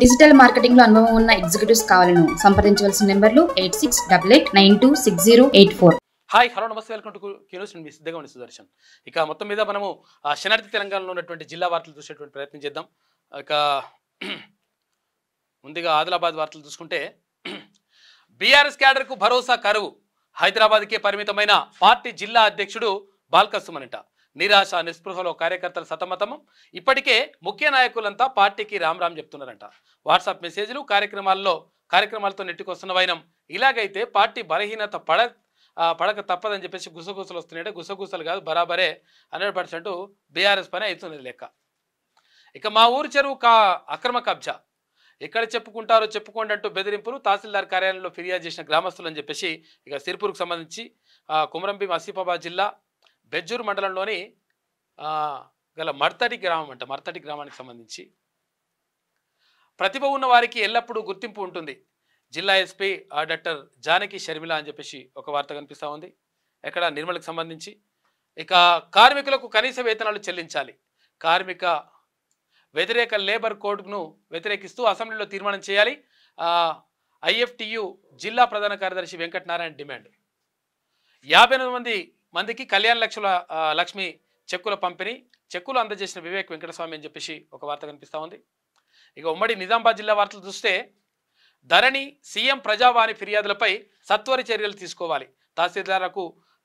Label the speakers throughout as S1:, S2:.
S1: digital marketing లో అనుభవం ఉన్న ఎగ్జిక్యూటివ్స్ కావాలను సంప్రదించవలసిన నెంబర్లు eight six double eight nine two six zero eight four hi hello నమస్తే వెల్కమ్ టు క్యూరోస్ అండ్ మీ సిద్ధంగా ఉంది సుదర్శన్ ఇక మొత్తం మీద మనము శనార్థి తెలంగాణలో ఉన్నటువంటి జిల్లా వార్తలు చూసేటువంటి ప్రయత్నం చేద్దాం ఇక ముందుగా ఆదిలాబాద్ వార్తలు చూసుకుంటే బీఆర్ఎస్ క్యాడర్కు భరోసా కరువు హైదరాబాద్కే పరిమితమైన పార్టీ జిల్లా అధ్యక్షుడు బాల్కసుమనట నిరాశ నిస్పృహలో కార్యకర్తలు సతమతము ఇప్పటికే ముఖ్య నాయకులంతా పార్టీకి రామ్ రామ్ చెప్తున్నారంట వాట్సాప్ మెసేజ్లు కార్యక్రమాల్లో కార్యక్రమాలతో నెట్టుకొస్తున్న వైనం ఇలాగైతే పార్టీ బలహీనత పడ పడక తప్పదని చెప్పేసి గుసగుసలు వస్తున్నాయంటే గుసగుసలు కాదు బరాబరే హండ్రెడ్ పర్సెంట్ బీఆర్ఎస్ పని అవుతున్నది లెక్క ఇక మా ఊరు చెరువు కా అక్రమ కబ్జా ఎక్కడ చెప్పుకుంటారో చెప్పుకోండి అంటూ బెదిరింపులు తహసీల్దార్ కార్యాలయంలో ఫిర్యాదు చేసిన గ్రామస్తులు అని చెప్పేసి ఇక సిరిపూర్కు సంబంధించి కుమరంభీం ఆసిఫాబాద్ జిల్లా బెజ్జూరు మండలంలోని గల మర్తటి గ్రామం అంట మర్తటి గ్రామానికి సంబంధించి ప్రతిభ ఉన్న వారికి ఎల్లప్పుడూ గుర్తింపు ఉంటుంది జిల్లా ఎస్పీ డాక్టర్ జానకి షర్మిల అని చెప్పేసి ఒక వార్త కనిపిస్తూ ఉంది ఎక్కడ నిర్మలకు సంబంధించి ఇక కార్మికులకు కనీస వేతనాలు చెల్లించాలి కార్మిక వ్యతిరేక లేబర్ కోడ్ను వ్యతిరేకిస్తూ అసెంబ్లీలో తీర్మానం చేయాలి ఐఎఫ్టియు జిల్లా ప్రధాన కార్యదర్శి వెంకటనారాయణ డిమాండ్ యాభై మంది మందికి కళ్యాణ లక్షల లక్ష్మి చెక్కుల పంపిణీ చెక్కులు అందజేసిన వివేక్ వెంకటస్వామి అని చెప్పేసి ఒక వార్త కనిపిస్తూ ఉంది ఇక ఉమ్మడి నిజామాబాద్ జిల్లా వార్తలు చూస్తే ధరణి సీఎం ప్రజావాణి ఫిర్యాదులపై సత్వర చర్యలు తీసుకోవాలి తహసీల్దార్లకు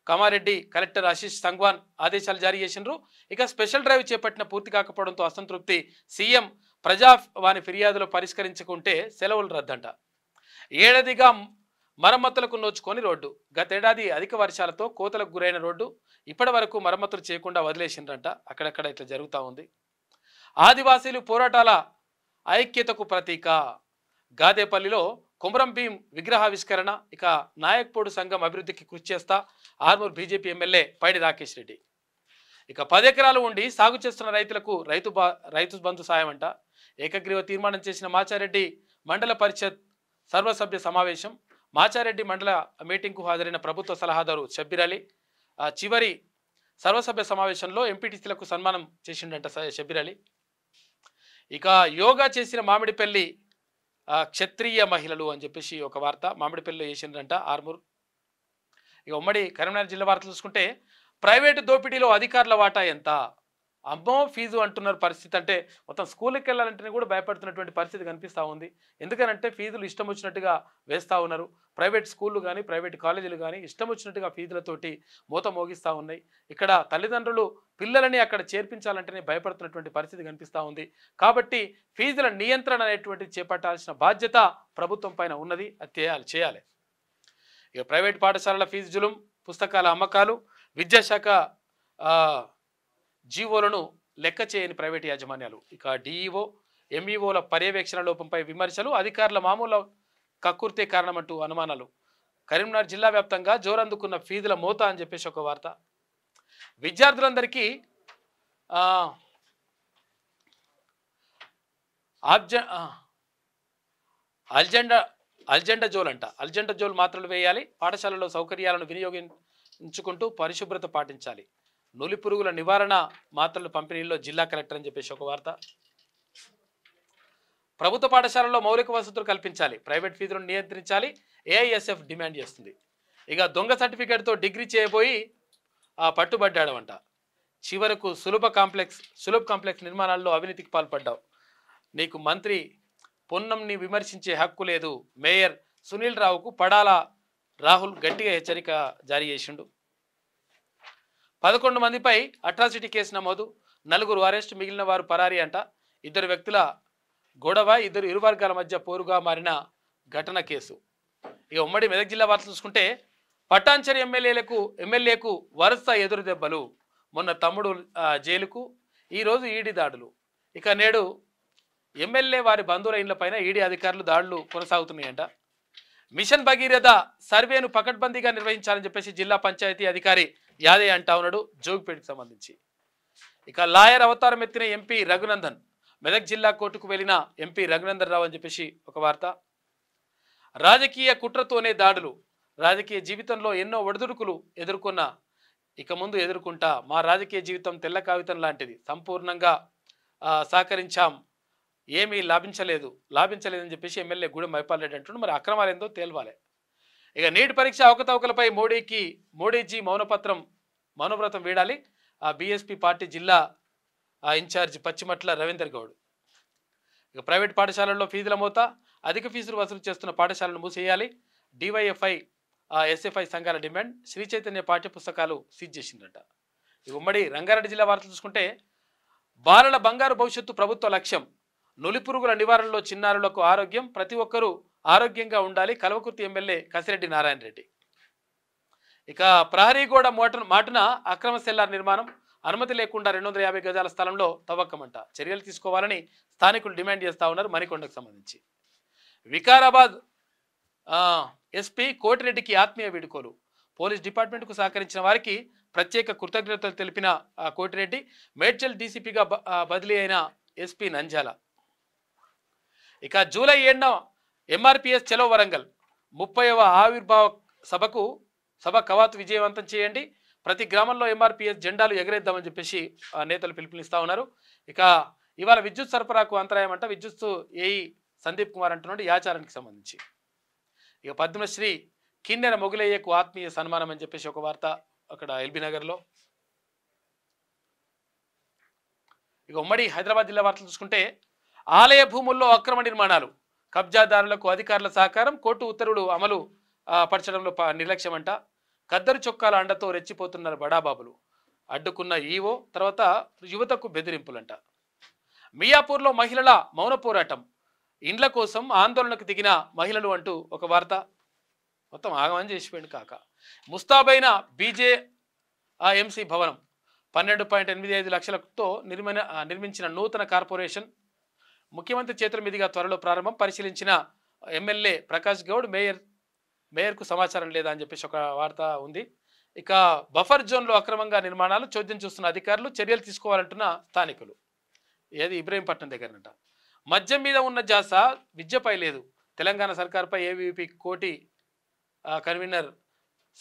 S1: కమారెడ్డి కలెక్టర్ ఆశీష్ సంగ్వాన్ ఆదేశాలు జారీ చేసినారు ఇక స్పెషల్ డ్రైవ్ చేపట్టిన పూర్తి కాకపోవడంతో అసంతృప్తి సీఎం ప్రజా వాని ఫిర్యాదులు పరిష్కరించకుంటే సెలవులు రద్దంట ఏడాదిగా మరమ్మతులకు నోచుకొని రోడ్డు గతేడాది అధిక వర్షాలతో కోతలకు గురైన రోడ్డు ఇప్పటి వరకు మరమ్మతులు చేయకుండా వదిలేసిండ్రంట అక్కడక్కడ ఇట్లా జరుగుతూ ఉంది ఆదివాసీలు పోరాటాల ఐక్యతకు ప్రతీక గాదేపల్లిలో కుమరం భీం విగ్రహావిష్కరణ ఇక నాయక్పోడు సంఘం అభివృద్ధికి కృషి చేస్తా ఆర్మూర్ బీజేపీ ఎమ్మెల్యే పైడి రాకేష్ రెడ్డి ఇక పది ఎకరాలు ఉండి సాగు చేస్తున్న రైతులకు రైతు రైతు బంధు సాయం అంట ఏకగ్రీవ తీర్మానం చేసిన మాచారెడ్డి మండల పరిషత్ సర్వసభ్య సమావేశం మాచారెడ్డి మండల మీటింగ్కు హాజరైన ప్రభుత్వ సలహాదారు షబ్బీర్ అలీ చివరి సర్వసభ్య సమావేశంలో ఎంపీటీసీలకు సన్మానం చేసిండంట షబ్బీర్ అలీ ఇక యోగా చేసిన మామిడిపల్లి క్షత్రియ మహిళలు అని చెప్పేసి ఒక వార్త మామిడిపల్లిలో చేసిండ్రంట ఆర్మూర్ ఇక ఉమ్మడి కరీంనగర్ జిల్లా వార్త చూసుకుంటే ప్రైవేటు దోపిడీలో అధికారుల వాటా ఎంత అమ్మో ఫీజు అంటున్నారు పరిస్థితి అంటే మొత్తం స్కూల్కి వెళ్ళాలంటేనే కూడా భయపడుతున్నటువంటి పరిస్థితి కనిపిస్తూ ఉంది ఎందుకనంటే ఫీజులు ఇష్టం వచ్చినట్టుగా వేస్తూ ఉన్నారు ప్రైవేట్ స్కూళ్ళు కానీ ప్రైవేట్ కాలేజీలు కానీ ఇష్టం వచ్చినట్టుగా ఫీజులతోటి మూత మోగిస్తూ ఉన్నాయి ఇక్కడ తల్లిదండ్రులు పిల్లలని అక్కడ చేర్పించాలంటేనే భయపడుతున్నటువంటి పరిస్థితి కనిపిస్తూ ఉంది కాబట్టి ఫీజుల నియంత్రణ అనేటువంటి చేపట్టాల్సిన బాధ్యత ప్రభుత్వం పైన ఉన్నది అది చేయాలి చేయాలి ఇక ప్రైవేట్ పాఠశాలల ఫీజులు పుస్తకాల అమ్మకాలు విద్యాశాఖ జీవోలను లెక్క చేయని ప్రైవేటు యాజమాన్యాలు ఇక డిఈఓ ఎంఈఓల పర్యవేక్షణ లోపంపై విమర్శలు అధికారుల మామూలు కక్కుర్తే కారణమంటూ అనుమానాలు కరీంనగర్ జిల్లా వ్యాప్తంగా జోరందుకున్న ఫీజుల మూత అని చెప్పేసి ఒక వార్త విద్యార్థులందరికీ అల్జెండా అల్జెండా జోల్ అంట అల్జెండా జోల్ మాత్రలు వేయాలి పాఠశాలలో సౌకర్యాలను వినియోగించుకుంటూ పరిశుభ్రత పాటించాలి నులి పురుగుల నివారణ మాత్రలు పంపిణీలో జిల్లా కలెక్టర్ అని చెప్పేసి ఒక వార్త ప్రభుత్వ పాఠశాలలో మౌలిక వసతులు కల్పించాలి ప్రైవేట్ ఫీజులను నియంత్రించాలి ఏఐఎస్ఎఫ్ డిమాండ్ చేస్తుంది ఇక దొంగ సర్టిఫికేట్తో డిగ్రీ చేయబోయి పట్టుబడ్డాడమంట చివరకు సులభ కాంప్లెక్స్ సులభ కాంప్లెక్స్ నిర్మాణాల్లో అవినీతికి పాల్పడ్డావు నీకు మంత్రి పొన్నంని విమర్శించే హక్కు లేదు మేయర్ సునీల్ రావుకు పడాల రాహుల్ గట్టిగా హెచ్చరిక జారీ చేసిండు పదకొండు మందిపై అట్రాసిటీ కేసు నమోదు నలుగురు అరెస్ట్ మిగిలిన వారు పరారీ అంట ఇద్దరు వ్యక్తుల గొడవ ఇద్దరు ఇరు వర్గాల మధ్య పోరుగా మారిన ఘటన కేసు ఇక ఉమ్మడి మెదక్ జిల్లా వార్త చూసుకుంటే పట్టాంచరి ఎమ్మెల్యేలకు ఎమ్మెల్యేకు వరుస ఎదురు దెబ్బలు మొన్న తమ్ముడు జైలుకు ఈరోజు ఈడీ దాడులు ఇక నేడు ఎమ్మెల్యే వారి బంధువుల ఇండ్ల పైన ఈడీ అధికారులు దాడులు కొనసాగుతున్నాయంట మిషన్ భగీరథ సర్వేను పకడ్బందీగా నిర్వహించాలని చెప్పేసి జిల్లా పంచాయతీ అధికారి యాదే అంటా ఉన్నాడు జోగిపేటకు సంబంధించి ఇక లాయర్ అవతారం ఎత్తిన ఎంపీ రఘునందన్ మెదక్ జిల్లా కోర్టుకు వెళ్ళిన ఎంపీ రఘునందన్ రావు అని చెప్పేసి ఒక వార్త రాజకీయ కుట్రతోనే దాడులు రాజకీయ జీవితంలో ఎన్నో ఒడిదుడుకులు ఎదుర్కొన్న ఇక ముందు ఎదుర్కొంటా మా రాజకీయ జీవితం తెల్ల కాగితం లాంటిది సంపూర్ణంగా సహకరించాం ఏమీ లాభించలేదు లాభించలేదని చెప్పేసి ఎమ్మెల్యే గూడెం మైపాల్ అంటున్నాడు మరి అక్రమాలు ఏందో తేల్వాలే ఇక నీట్ పరీక్ష అవకతవకలపై మోడీకి మోడీజీ మౌనపత్రం మౌనవ్రతం వీడాలి ఆ బీఎస్పీ పార్టీ జిల్లా ఇన్ఛార్జ్ పచ్చిమట్ల రవీందర్ గౌడ్ ఇక ప్రైవేట్ పాఠశాలల్లో ఫీజుల మూత అధిక ఫీజులు వసూలు చేస్తున్న పాఠశాలను మూసేయాలి డివైఎఫ్ఐ ఎస్ఎఫ్ఐ సంఘాల డిమాండ్ శ్రీ చైతన్య పాఠ్యపుస్తకాలు సీజ్ చేసిందట ఇక ఉమ్మడి రంగారెడ్డి జిల్లా వార్తలు చూసుకుంటే బాలల బంగారు భవిష్యత్తు ప్రభుత్వ లక్ష్యం నులిపురుగుల నివారణలో చిన్నారులకు ఆరోగ్యం ప్రతి ఒక్కరూ ఆరోగ్యంగా ఉండాలి కల్వకుర్తి ఎమ్మెల్యే కసిరెడ్డి నారాయణ రెడ్డి ఇక ప్రహరీగూడ మోట మాటున అక్రమ సెల్లార్ నిర్మాణం అనుమతి లేకుండా రెండు వందల యాభై గజాల స్థలంలో తవ్వక్కమంట చర్యలు తీసుకోవాలని స్థానికులు డిమాండ్ చేస్తూ ఉన్నారు మణికొండకు సంబంధించి వికారాబాద్ ఎస్పీ కోటిరెడ్డికి ఆత్మీయ వీడుకోలు పోలీస్ డిపార్ట్మెంట్కు సహకరించిన వారికి ప్రత్యేక కృతజ్ఞతలు తెలిపిన కోటిరెడ్డి మేడ్చల్ డీసీపీగా బదిలీ అయిన ఎస్పీ నంజాల ఇక జూలై ఏడున ఎంఆర్పిఎస్ చెలో వరంగల్ ముప్పైవ ఆవిర్భావ సభకు సభ కవాతు విజయవంతం చేయండి ప్రతి గ్రామంలో ఎంఆర్పిఎస్ జెండాలు ఎగరేద్దామని చెప్పేసి నేతలు పిలుపునిస్తా ఉన్నారు ఇక ఇవాళ విద్యుత్ సరఫరాకు అంతరాయం అంట విద్యుత్ ఏఈ సందీప్ కుమార్ అంటున్నాడు ఆచారానికి సంబంధించి ఇక పద్మశ్రీ కిన్నెర మొగులయ్యకు ఆత్మీయ సన్మానం అని చెప్పేసి ఒక వార్త అక్కడ ఎల్బీ నగర్లో ఇక ఉమ్మడి హైదరాబాద్ జిల్లా వార్తలు చూసుకుంటే ఆలయ భూముల్లో అక్రమ నిర్మాణాలు కబ్జాదారులకు అధికారుల సహకారం కోర్టు ఉత్తర్వులు అమలు పరచడంలో నిర్లక్ష్యం అంట కద్దరు చొక్కాల అండతో రెచ్చిపోతున్నారు బడాబాబులు అడ్డుకున్న ఈవో తర్వాత యువతకు బెదిరింపులంట మియాపూర్లో మహిళల మౌన పోరాటం ఇండ్ల కోసం ఆందోళనకు దిగిన మహిళలు అంటూ ఒక వార్త మొత్తం ఆగమని చేసిపోయింది కాక ముస్తాబైన బీజే ఎంసీ భవనం పన్నెండు పాయింట్ ఎనిమిది ఐదు లక్షలతో నిర్మిన నిర్మించిన నూతన కార్పొరేషన్ ముఖ్యమంత్రి చేతుల మీదుగా త్వరలో ప్రారంభం పరిశీలించిన ఎమ్మెల్యే ప్రకాష్ గౌడ్ మేయర్ మేయర్కు సమాచారం లేదా అని చెప్పేసి ఒక వార్త ఉంది ఇక బఫర్ జోన్లో అక్రమంగా నిర్మాణాలు చోద్యం చూస్తున్న అధికారులు చర్యలు తీసుకోవాలంటున్న స్థానికులు ఏది ఇబ్రహీంపట్నం దగ్గరనట మద్యం మీద ఉన్న జాస విద్యపై లేదు తెలంగాణ సర్కార్పై ఏవీపీ కోటి కన్వీనర్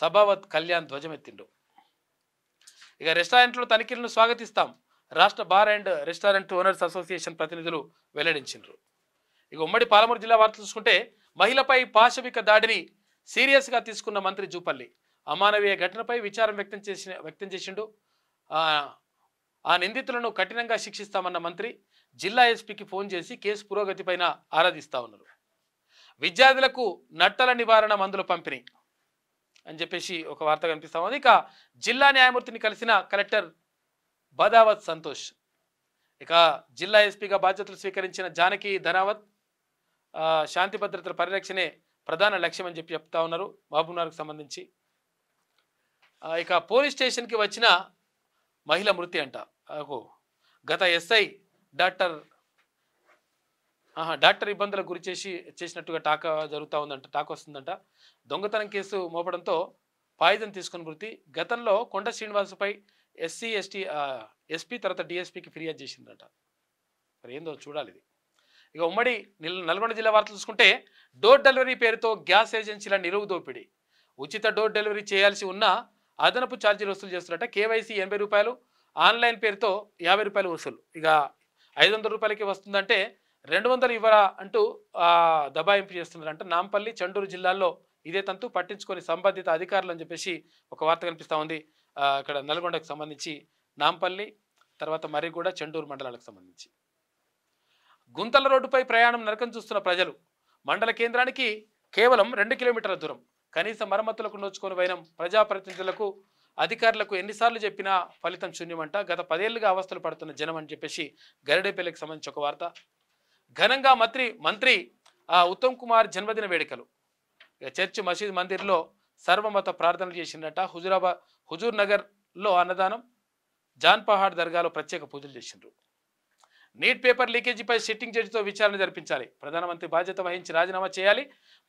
S1: సభావత్ కళ్యాణ్ ధ్వజమెత్తిండు ఇక రెస్టారెంట్లో తనిఖీలను స్వాగతిస్తాం రాష్ట్ర bar and restaurant owners association ప్రతినిధులు వెల్లడించారు ఇక ఉమ్మడి పాలమూరు జిల్లా వార్త చూసుకుంటే మహిళపై పాశవిక దాడిని సీరియస్గా తీసుకున్న మంత్రి జూపల్లి అమానవీయ ఘటనపై విచారం వ్యక్తం చేసిన వ్యక్తం చేసిండు ఆ నిందితులను కఠినంగా శిక్షిస్తామన్న మంత్రి జిల్లా ఎస్పీకి ఫోన్ చేసి కేసు పైన ఆరాధిస్తా ఉన్నారు విద్యార్థులకు నట్టల నివారణ మందుల పంపిణీ అని చెప్పేసి ఒక వార్త కనిపిస్తా ఉంది ఇక జిల్లా న్యాయమూర్తిని కలిసిన కలెక్టర్ బదావత్ సంతోష్ ఇక జిల్లా ఎస్పీగా బాధ్యతలు స్వీకరించిన జానకి ధనావత్ శాంతి భద్రతల పరిరక్షణే ప్రధాన లక్ష్యం అని చెప్పి చెప్తా ఉన్నారు మహబూబ్నగర్కు సంబంధించి ఇక పోలీస్ స్టేషన్కి వచ్చిన మహిళ మృతి అంట గత ఎస్ఐ డాక్టర్ డాక్టర్ ఇబ్బందులకు గురి చేసి చేసినట్టుగా టాక్ జరుగుతూ ఉందంట టాక్ వస్తుందంట దొంగతనం కేసు మోపడంతో పాయిజన్ తీసుకుని మృతి గతంలో కొండ శ్రీనివాసుపై ఎస్సీ ఎస్టీ ఎస్పీ తర్వాత డిఎస్పీకి ఫిర్యాదు చేసిందట మరి ఏందో చూడాలి ఇది ఇక ఉమ్మడి నల్గొండ జిల్లా వార్తలు చూసుకుంటే డోర్ డెలివరీ పేరుతో గ్యాస్ ఏజెన్సీల నిలువు దోపిడీ ఉచిత డోర్ డెలివరీ చేయాల్సి ఉన్న అదనపు ఛార్జీలు వసూలు చేస్తున్నట్ట కేవైసీ ఎనభై రూపాయలు ఆన్లైన్ పేరుతో యాభై రూపాయలు వసూలు ఇక ఐదు వందల రూపాయలకి వస్తుందంటే రెండు వందలు ఇవ్వరా అంటూ దబాయింపు చేస్తున్నారంట నాంపల్లి చండూరు జిల్లాల్లో ఇదే తంతు పట్టించుకొని సంబంధిత అధికారులు అని చెప్పేసి ఒక వార్త కనిపిస్తూ ఉంది అక్కడ నల్గొండకు సంబంధించి నాంపల్లి తర్వాత మరిగూడ చెండూరు మండలాలకు సంబంధించి గుంతల రోడ్డుపై ప్రయాణం నరకం చూస్తున్న ప్రజలు మండల కేంద్రానికి కేవలం రెండు కిలోమీటర్ల దూరం కనీస మరమ్మతులకు నోచుకొని పోయిన ప్రజాప్రతినిధులకు అధికారులకు ఎన్నిసార్లు చెప్పినా ఫలితం శూన్యమంట గత పదేళ్లుగా అవస్థలు పడుతున్న జనం అని చెప్పేసి గరిడేపల్లికి సంబంధించి ఒక వార్త ఘనంగా మంత్రి మంత్రి ఉత్తమ్ కుమార్ జన్మదిన వేడుకలు చర్చ్ మసీద్ మందిర్లో సర్వమత ప్రార్థనలు చేసిండట హుజురాబాద్ హుజూర్ నగర్లో అన్నదానం జాన్ పహాడ్ దర్గాలో ప్రత్యేక పూజలు చేసిండ్రు నీట్ పేపర్ లీకేజీపై సిట్టింగ్ జడ్జితో విచారణ జరిపించాలి ప్రధానమంత్రి బాధ్యత వహించి రాజీనామా చేయాలి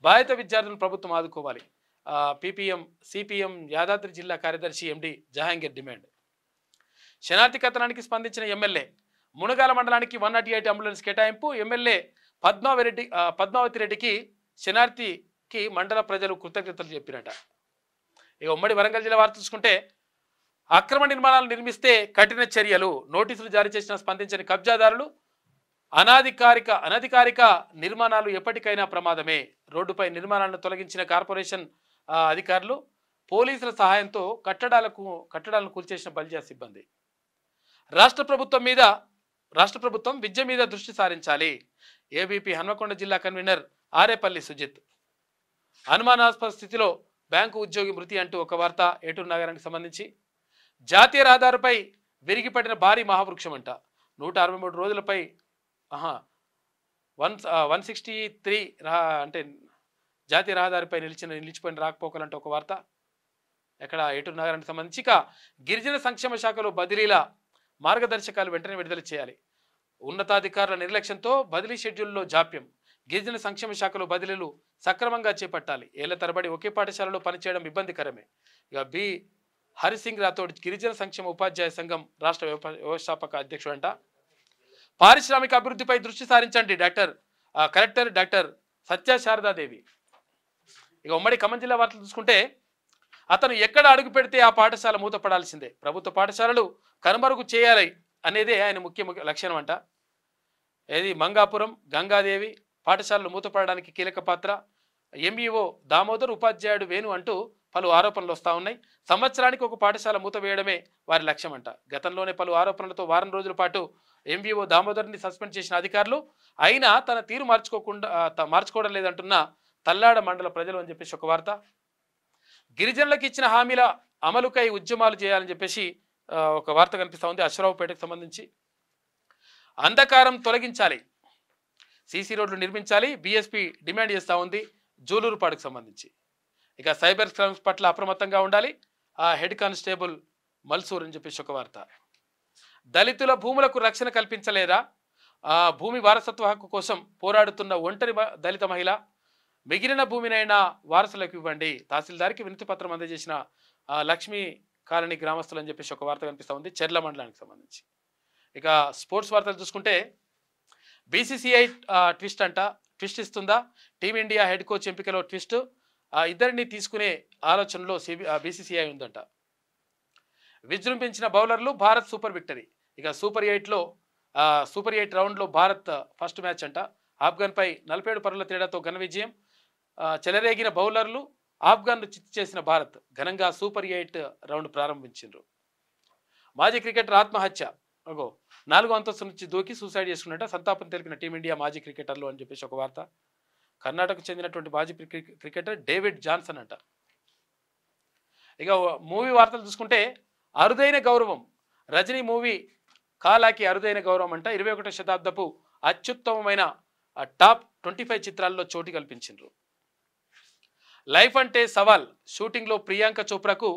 S1: బాధిత విద్యార్థులను ప్రభుత్వం ఆదుకోవాలి పీపీఎం సిపిఎం యాదాద్రి జిల్లా కార్యదర్శి ఎండి జహాంగీర్ డిమాండ్ శనార్థి కథనానికి స్పందించిన ఎమ్మెల్యే మునగాల మండలానికి వన్ నాట్ ఎయిట్ అంబులెన్స్ కేటాయింపు ఎమ్మెల్యే పద్మావతి రెడ్డి పద్మావతి రెడ్డికి శనార్థి కి మండల ప్రజలు కృతజ్ఞతలు చెప్పినట ఇక ఉమ్మడి వరంగల్ జిల్లా వారు చూసుకుంటే అక్రమ నిర్మాణాలు నిర్మిస్తే కఠిన చర్యలు నోటీసులు జారీ చేసిన స్పందించని కబ్జాదారులు అనాధికారిక అనధికారిక నిర్మాణాలు ఎప్పటికైనా ప్రమాదమే రోడ్డుపై నిర్మాణాలను తొలగించిన కార్పొరేషన్ అధికారులు పోలీసుల సహాయంతో కట్టడాలకు కట్టడాలను కూల్చేసిన బలిజా సిబ్బంది రాష్ట్ర ప్రభుత్వం మీద రాష్ట్ర ప్రభుత్వం విద్య మీద దృష్టి సారించాలి ఏబీపీ హన్మకొండ జిల్లా కన్వీనర్ ఆరేపల్లి సుజిత్ అనుమానాస్పద స్థితిలో బ్యాంకు ఉద్యోగి మృతి అంటూ ఒక వార్త ఏటూరు నగరానికి సంబంధించి జాతీయ రహదారిపై విరిగిపడిన భారీ మహావృక్షం అంట నూట అరవై మూడు రోజులపై వన్ వన్ సిక్స్టీ త్రీ అంటే జాతీయ రహదారిపై నిలిచిన నిలిచిపోయిన రాకపోకలంటే ఒక వార్త ఎక్కడ ఏటూరు నగరానికి సంబంధించి గిరిజన సంక్షేమ శాఖలో బదిలీల మార్గదర్శకాలు వెంటనే విడుదల చేయాలి ఉన్నతాధికారుల నిర్లక్ష్యంతో బదిలీ షెడ్యూల్లో జాప్యం గిరిజన సంక్షేమ శాఖలో బదిలీలు సక్రమంగా చేపట్టాలి ఏళ్ల తరబడి ఒకే పాఠశాలలో పనిచేయడం ఇబ్బందికరమే ఇక బి హరిసింగ్ రాథోడ్ గిరిజన సంక్షేమ ఉపాధ్యాయ సంఘం రాష్ట్ర వ్యవస్థాపక అధ్యక్షుడంట పారిశ్రామిక అభివృద్ధిపై దృష్టి సారించండి doctor collector doctor Satya Saradadevi ఇక ఉమ్మడి ఖమ్మం జిల్లా వార్తలు చూసుకుంటే అతను ఎక్కడ అడుగు పెడితే ఆ పాఠశాల మూతపడాల్సిందే ప్రభుత్వ పాఠశాలలు కనుమరుగు చేయాలి అనేదే ఆయన ముఖ్య లక్షణం అంట ఏది మంగాపురం గంగాదేవి పాఠశాలలు మూతపడడానికి కీలక పాత్ర ఎంఈఓ దామోదర్ ఉపాధ్యాయుడు వేణు అంటూ పలు ఆరోపణలు వస్తూ ఉన్నాయి సంవత్సరానికి ఒక పాఠశాల మూత వేయడమే వారి లక్ష్యమంట గతంలోనే పలు ఆరోపణలతో వారం రోజుల పాటు ఎంవీఓ దామోదర్ని సస్పెండ్ చేసిన అధికారులు అయినా తన తీరు మార్చుకోకుండా మార్చుకోవడం లేదంటున్న తల్లాడ మండల ప్రజలు అని చెప్పేసి ఒక వార్త గిరిజనులకు ఇచ్చిన హామీల అమలుకై ఉద్యమాలు చేయాలని చెప్పేసి ఒక వార్త కనిపిస్తూ ఉంది అశ్వరావుపేటకు సంబంధించి అంధకారం తొలగించాలి సీసీ రోడ్లు నిర్మించాలి బీఎస్పీ డిమాండ్ చేస్తూ ఉంది పాడుకు సంబంధించి ఇక సైబర్ క్రైమ్స్ పట్ల అప్రమత్తంగా ఉండాలి ఆ హెడ్ కానిస్టేబుల్ మల్సూర్ అని చెప్పేసి ఒక వార్త దళితుల భూములకు రక్షణ కల్పించలేదా ఆ భూమి వారసత్వ హక్కు కోసం పోరాడుతున్న ఒంటరి దళిత మహిళ మిగిలిన భూమినైనా వారసులకు ఇవ్వండి తహసీల్దార్కి వినతి పత్రం అందజేసిన లక్ష్మీ కాలనీ గ్రామస్తులు అని చెప్పేసి ఒక వార్త కనిపిస్తూ ఉంది చెర్ల మండలానికి సంబంధించి ఇక స్పోర్ట్స్ వార్తలు చూసుకుంటే బీసీసీఐ ట్విస్ట్ అంట ట్విస్ట్ ఇస్తుందా టీమిండియా హెడ్ కోచ్ ఎంపికలో ట్విస్ట్ ఇద్దరిని తీసుకునే ఆలోచనలో సిబి బీసీసీఐ ఉందంట విజృంభించిన బౌలర్లు భారత్ సూపర్ విక్టరీ ఇక సూపర్ ఎయిట్లో సూపర్ ఎయిట్ రౌండ్లో భారత్ ఫస్ట్ మ్యాచ్ అంట ఆఫ్ఘన్పై నలభై ఏడు పరుల తేడాతో ఘన విజయం చెలరేగిన బౌలర్లు ఆఫ్ఘన్ను చిత్తు చేసిన భారత్ ఘనంగా సూపర్ ఎయిట్ రౌండ్ ప్రారంభించారు మాజీ క్రికెటర్ ఆత్మహత్య ఓగో నాలుగో అంతస్తు నుంచి దూకి సూసైడ్ చేసుకున్నట్ట సంతాపం తెలిపిన టీమిండియా మాజీ క్రికెటర్లు అని చెప్పేసి ఒక వార్త కర్ణాటకకు చెందినటువంటి మాజీ క్రికెటర్ డేవిడ్ జాన్సన్ అంట ఇక మూవీ వార్తలు చూసుకుంటే అరుదైన గౌరవం రజనీ మూవీ కాలాకి అరుదైన గౌరవం అంట ఇరవై ఒకటో శతాబ్దపు అత్యుత్తమమైన టాప్ ట్వంటీ ఫైవ్ చిత్రాల్లో చోటు కల్పించిండ్రు లైఫ్ అంటే సవాల్ షూటింగ్లో ప్రియాంక చోప్రాకు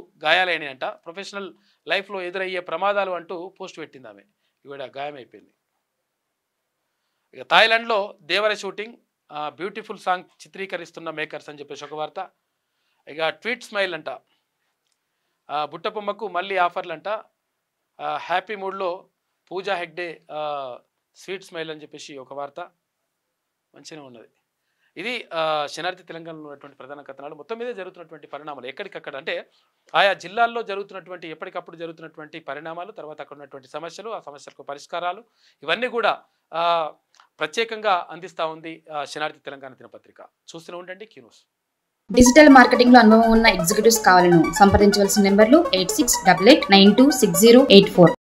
S1: అంట ప్రొఫెషనల్ లైఫ్లో ఎదురయ్యే ప్రమాదాలు అంటూ పోస్ట్ పెట్టింది ఆమె ఈవిడ గాయమైపోయింది ఇక థాయిలాండ్లో దేవర షూటింగ్ బ్యూటిఫుల్ సాంగ్ చిత్రీకరిస్తున్న మేకర్స్ అని చెప్పేసి ఒక వార్త ఇక ట్వీట్ స్మైల్ అంట బుట్టపొమ్మకు మళ్ళీ ఆఫర్లు అంట హ్యాపీ మూడ్లో పూజా హెగ్డే స్వీట్ స్మైల్ అని చెప్పేసి ఒక వార్త మంచిగా ఉన్నది ఇది శనార్థి తెలంగాణలో ఉన్నటువంటి ప్రధాన కథనాలు మొత్తం మీద జరుగుతున్నటువంటి పరిణామాలు ఎక్కడికక్కడ అంటే ఆయా జిల్లాల్లో జరుగుతున్నటువంటి ఎప్పటికప్పుడు జరుగుతున్నటువంటి పరిణామాలు తర్వాత అక్కడ ఉన్నటువంటి సమస్యలు ఆ సమస్యలకు పరిష్కారాలు ఇవన్నీ కూడా ప్రత్యేకంగా అందిస్తూ ఉంది శనార్థి తెలంగాణ దినపత్రిక చూస్తూనే ఉండండి క్యూస్ డిజిటల్ మార్కెటింగ్ లో అనుభవం ఉన్న ఎగ్జిక్యూటివ్స్ కావాలను సంప్రదించవలసిన నెంబర్లు eight six double eight nine two six zero eight four